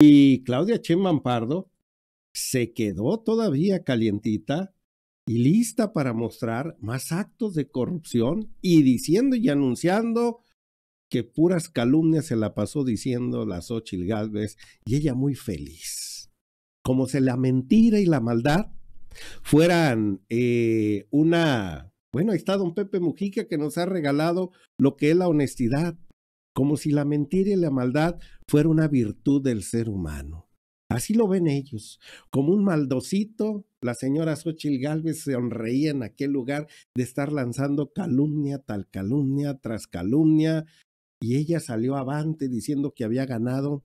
Y Claudia Chen se quedó todavía calientita y lista para mostrar más actos de corrupción y diciendo y anunciando que puras calumnias se la pasó diciendo las Xochitl Galvez y ella muy feliz. Como si la mentira y la maldad fueran eh, una... Bueno, ahí está don Pepe Mujica que nos ha regalado lo que es la honestidad, como si la mentira y la maldad fuera una virtud del ser humano. Así lo ven ellos, como un maldocito. La señora Sochil Galvez se sonreía en aquel lugar de estar lanzando calumnia, tal calumnia, tras calumnia, y ella salió avante diciendo que había ganado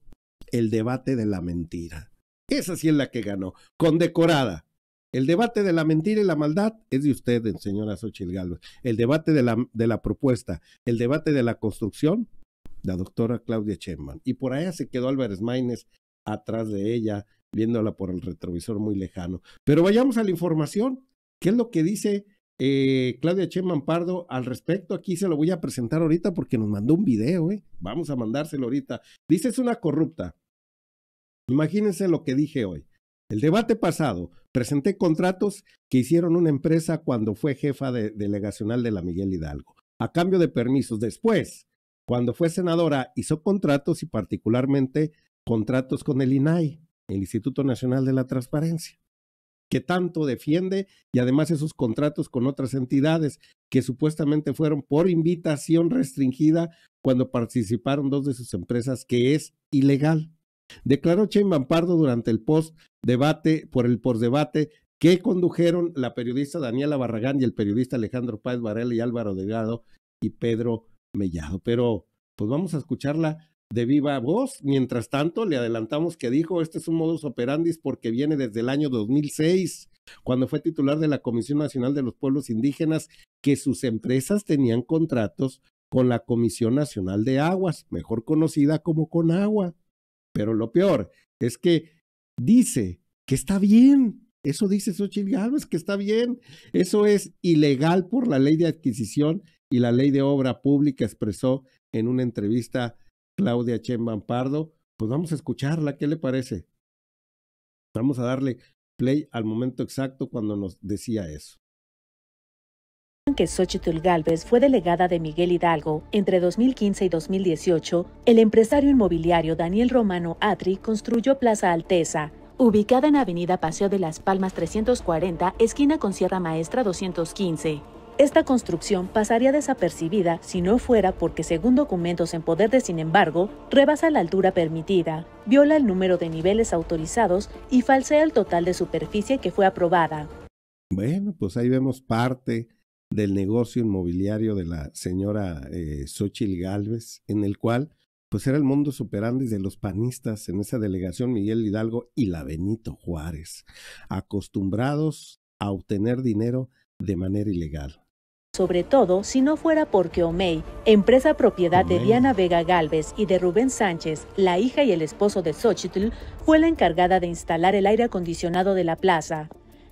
el debate de la mentira. Esa sí es la que ganó, condecorada. El debate de la mentira y la maldad es de ustedes, señora Xochitl Galvez El debate de la, de la propuesta, el debate de la construcción la doctora Claudia Chemman. Y por allá se quedó Álvarez Maínez atrás de ella, viéndola por el retrovisor muy lejano. Pero vayamos a la información. ¿Qué es lo que dice eh, Claudia Chemman Pardo al respecto? Aquí se lo voy a presentar ahorita porque nos mandó un video, ¿eh? Vamos a mandárselo ahorita. Dice, es una corrupta. Imagínense lo que dije hoy. El debate pasado, presenté contratos que hicieron una empresa cuando fue jefa delegacional de la Miguel Hidalgo, a cambio de permisos. Después, cuando fue senadora hizo contratos y particularmente contratos con el INAI, el Instituto Nacional de la Transparencia, que tanto defiende y además esos contratos con otras entidades que supuestamente fueron por invitación restringida cuando participaron dos de sus empresas, que es ilegal. Declaró Chain Vampardo durante el post debate por el post debate que condujeron la periodista Daniela Barragán y el periodista Alejandro Páez Varela y Álvaro Delgado y Pedro Mellado. Pero pues vamos a escucharla de viva voz. Mientras tanto, le adelantamos que dijo, este es un modus operandi porque viene desde el año 2006, cuando fue titular de la Comisión Nacional de los Pueblos Indígenas, que sus empresas tenían contratos con la Comisión Nacional de Aguas, mejor conocida como Conagua. Pero lo peor es que dice que está bien. Eso dice Xochitl Gálvez, que está bien. Eso es ilegal por la ley de adquisición y la Ley de Obra Pública, expresó en una entrevista Claudia Chemban Pardo. Pues vamos a escucharla, ¿qué le parece? Vamos a darle play al momento exacto cuando nos decía eso que Xochitl Galvez fue delegada de Miguel Hidalgo entre 2015 y 2018, el empresario inmobiliario Daniel Romano Atri construyó Plaza Alteza, ubicada en Avenida Paseo de las Palmas 340, esquina con Sierra Maestra 215. Esta construcción pasaría desapercibida si no fuera porque, según documentos en poder de Sin embargo, rebasa la altura permitida, viola el número de niveles autorizados y falsea el total de superficie que fue aprobada. Bueno, pues ahí vemos parte del negocio inmobiliario de la señora eh, Xochil Gálvez, en el cual pues era el mundo superandis de los panistas en esa delegación Miguel Hidalgo y la Benito Juárez, acostumbrados a obtener dinero de manera ilegal sobre todo si no fuera porque Omey, empresa propiedad de Diana Vega Galvez y de Rubén Sánchez, la hija y el esposo de Xochitl, fue la encargada de instalar el aire acondicionado de la plaza.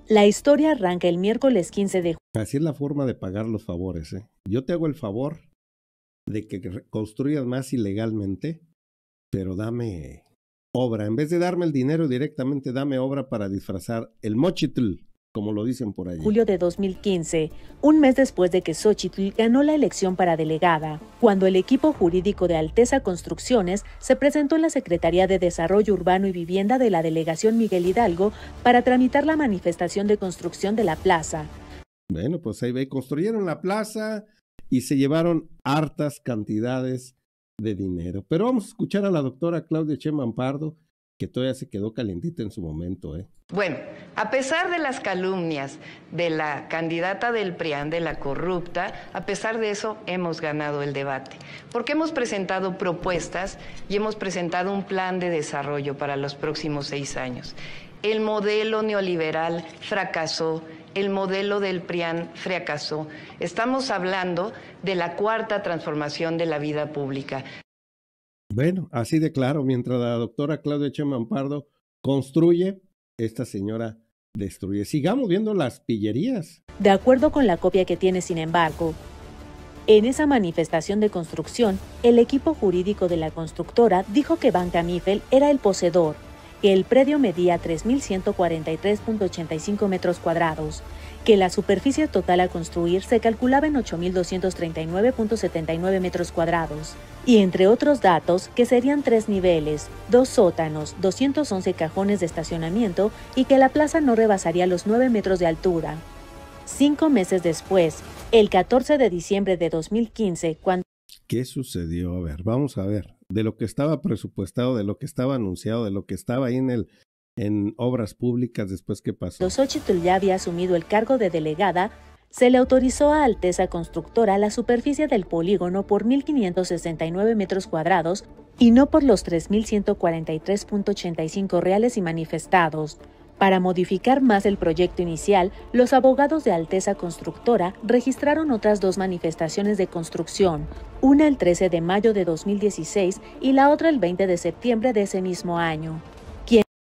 La historia arranca el miércoles 15 de junio. Así es la forma de pagar los favores. ¿eh? Yo te hago el favor de que construyas más ilegalmente, pero dame obra. En vez de darme el dinero directamente, dame obra para disfrazar el mochitl como lo dicen por ahí. Julio de 2015, un mes después de que Xochitl ganó la elección para delegada, cuando el equipo jurídico de Alteza Construcciones se presentó en la Secretaría de Desarrollo Urbano y Vivienda de la Delegación Miguel Hidalgo para tramitar la manifestación de construcción de la plaza. Bueno, pues ahí ve, construyeron la plaza y se llevaron hartas cantidades de dinero. Pero vamos a escuchar a la doctora Claudia Chemampardo que todavía se quedó calentita en su momento. ¿eh? Bueno, a pesar de las calumnias de la candidata del PRIAN, de la corrupta, a pesar de eso hemos ganado el debate, porque hemos presentado propuestas y hemos presentado un plan de desarrollo para los próximos seis años. El modelo neoliberal fracasó, el modelo del PRIAN fracasó. Estamos hablando de la cuarta transformación de la vida pública. Bueno, así de claro, mientras la doctora Claudia Chamampardo construye, esta señora destruye. Sigamos viendo las pillerías. De acuerdo con la copia que tiene, sin embargo, en esa manifestación de construcción, el equipo jurídico de la constructora dijo que Banca Mifel era el poseedor, que el predio medía 3.143.85 metros cuadrados, que la superficie total a construir se calculaba en 8.239.79 metros cuadrados, y entre otros datos que serían tres niveles, dos sótanos, 211 cajones de estacionamiento y que la plaza no rebasaría los 9 metros de altura. Cinco meses después, el 14 de diciembre de 2015, cuando... ¿Qué sucedió? A ver, vamos a ver. De lo que estaba presupuestado, de lo que estaba anunciado, de lo que estaba ahí en el en obras públicas después que pasó. Xochitl ya había asumido el cargo de delegada se le autorizó a Alteza Constructora la superficie del polígono por 1.569 metros cuadrados y no por los 3.143.85 reales y manifestados. Para modificar más el proyecto inicial, los abogados de Alteza Constructora registraron otras dos manifestaciones de construcción, una el 13 de mayo de 2016 y la otra el 20 de septiembre de ese mismo año.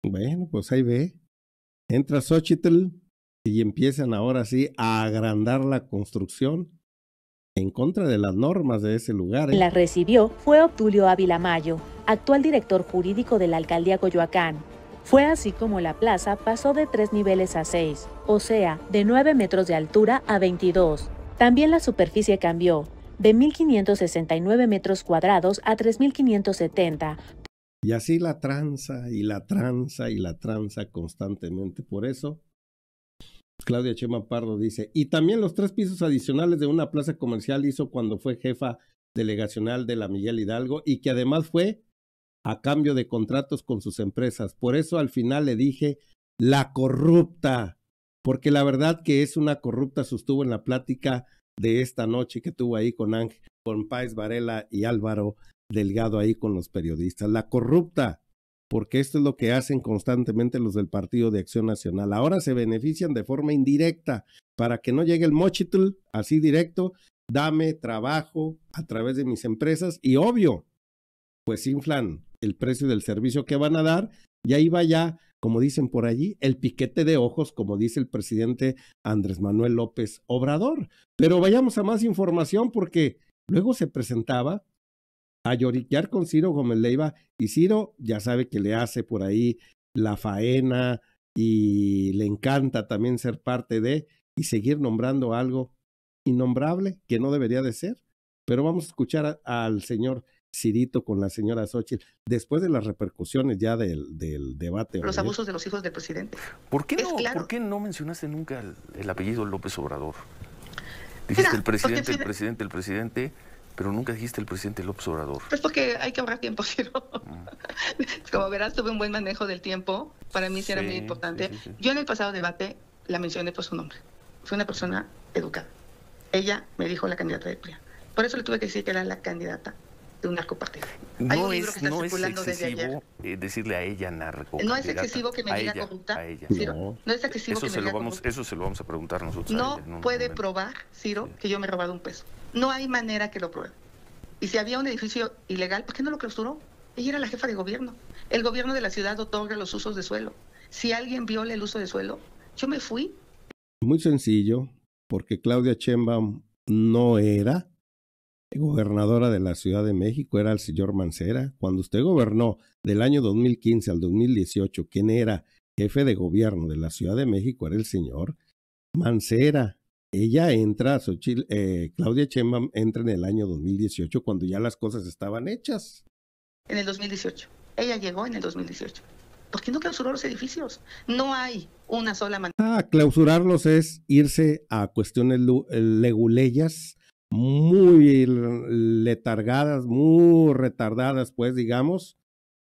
Bueno, pues ahí ve. Entra Xochitl y empiezan ahora sí a agrandar la construcción en contra de las normas de ese lugar. ¿eh? La recibió fue Obtulio Ávila Mayo, actual director jurídico de la alcaldía Coyoacán. Fue así como la plaza pasó de tres niveles a seis, o sea, de nueve metros de altura a 22. También la superficie cambió, de 1.569 metros cuadrados a 3.570, y así la tranza y la tranza y la tranza constantemente. Por eso, Claudia Chema Pardo dice, y también los tres pisos adicionales de una plaza comercial hizo cuando fue jefa delegacional de la Miguel Hidalgo y que además fue a cambio de contratos con sus empresas. Por eso al final le dije, la corrupta, porque la verdad que es una corrupta, sostuvo en la plática de esta noche que tuvo ahí con Ángel, con Pais, Varela y Álvaro delgado ahí con los periodistas. La corrupta, porque esto es lo que hacen constantemente los del Partido de Acción Nacional. Ahora se benefician de forma indirecta para que no llegue el mochitl así directo. Dame trabajo a través de mis empresas y obvio, pues inflan el precio del servicio que van a dar y ahí va ya, como dicen por allí, el piquete de ojos, como dice el presidente Andrés Manuel López Obrador. Pero vayamos a más información porque luego se presentaba a lloriquear con Ciro Gómez Leiva y Ciro ya sabe que le hace por ahí la faena y le encanta también ser parte de y seguir nombrando algo innombrable que no debería de ser. Pero vamos a escuchar al señor Cirito con la señora Xochitl después de las repercusiones ya del, del debate. Los abusos de los hijos del presidente. ¿Por qué, no, ¿por qué no mencionaste nunca el, apellido López Obrador? Dijiste el presidente, el presidente, el presidente pero nunca dijiste el presidente López Obrador. Pues porque hay que ahorrar tiempo, Ciro. Mm. Como verás, tuve un buen manejo del tiempo. Para mí sí, era muy importante. Yo en el pasado debate la mencioné por su nombre. Fue una persona educada. Ella me dijo la candidata de PRIA. Por eso le tuve que decir que era la candidata de un partido. No un es, excesivo eh, decirle a ella narco. No es excesivo que me diga corrupta. No. es excesivo que me diga vamos, corrupta. Eso se lo vamos a preguntar nosotros. No puede probar, Ciro, que yo me he robado un peso. No hay manera que lo pruebe. Y si había un edificio ilegal, ¿por qué no lo clausuró? Ella era la jefa de gobierno. El gobierno de la ciudad otorga los usos de suelo. Si alguien viola el uso de suelo, yo me fui. Muy sencillo, porque Claudia Sheinbaum no era gobernadora de la Ciudad de México, era el señor Mancera. Cuando usted gobernó del año 2015 al 2018, ¿quién era jefe de gobierno de la Ciudad de México era el señor Mancera. Ella entra, eh, Claudia Chemam entra en el año 2018 cuando ya las cosas estaban hechas. En el 2018. Ella llegó en el 2018. ¿Por qué no clausuró los edificios? No hay una sola manera. Ah, clausurarlos es irse a cuestiones leguleyas muy letargadas, muy retardadas, pues digamos,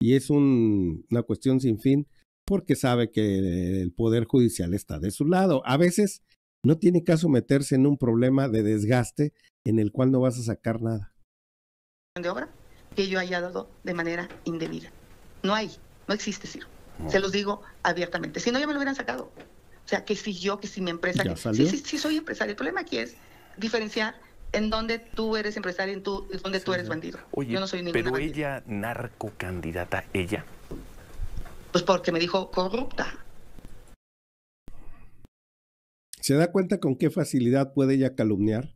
y es un, una cuestión sin fin porque sabe que el Poder Judicial está de su lado. A veces no tiene caso meterse en un problema de desgaste en el cual no vas a sacar nada. De obra que yo haya dado de manera indebida. No hay, no existe, Ciro. Se los digo abiertamente. Si no, ya me lo hubieran sacado. O sea, que si yo, que si mi empresa. si sí, sí, sí, soy empresario. El problema aquí es diferenciar en dónde tú eres empresario y en dónde tú eres bandido. yo no soy Pero ella, ella, candidata, ella. Pues porque me dijo corrupta. ¿Se da cuenta con qué facilidad puede ella calumniar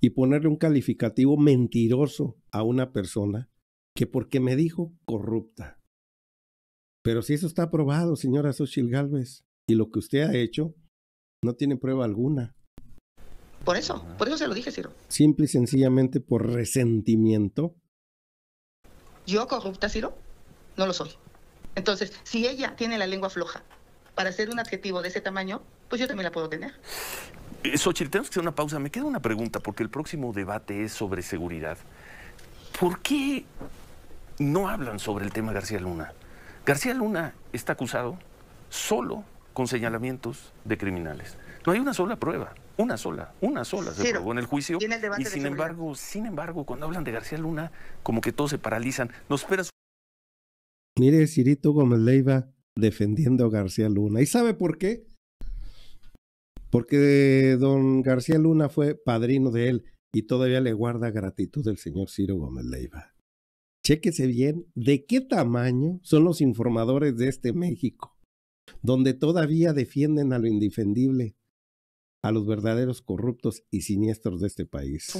y ponerle un calificativo mentiroso a una persona que porque me dijo corrupta? Pero si eso está aprobado, señora Xochil Gálvez, y lo que usted ha hecho no tiene prueba alguna. Por eso, por eso se lo dije, Ciro. Simple y sencillamente por resentimiento. ¿Yo corrupta, Ciro? No lo soy. Entonces, si ella tiene la lengua floja para hacer un adjetivo de ese tamaño, pues yo también la puedo tener. Eh, Xochitl, tenemos que hacer una pausa. Me queda una pregunta, porque el próximo debate es sobre seguridad. ¿Por qué no hablan sobre el tema García Luna? García Luna está acusado solo con señalamientos de criminales. No hay una sola prueba, una sola, una sola se probó en el juicio. Y, sin embargo, sin embargo, cuando hablan de García Luna, como que todos se paralizan. No esperas. Mire, Cirito Gómez Leiva defendiendo a García Luna. ¿Y sabe por qué? porque don García Luna fue padrino de él y todavía le guarda gratitud el señor Ciro Gómez Leiva. Chéquese bien de qué tamaño son los informadores de este México, donde todavía defienden a lo indefendible, a los verdaderos corruptos y siniestros de este país.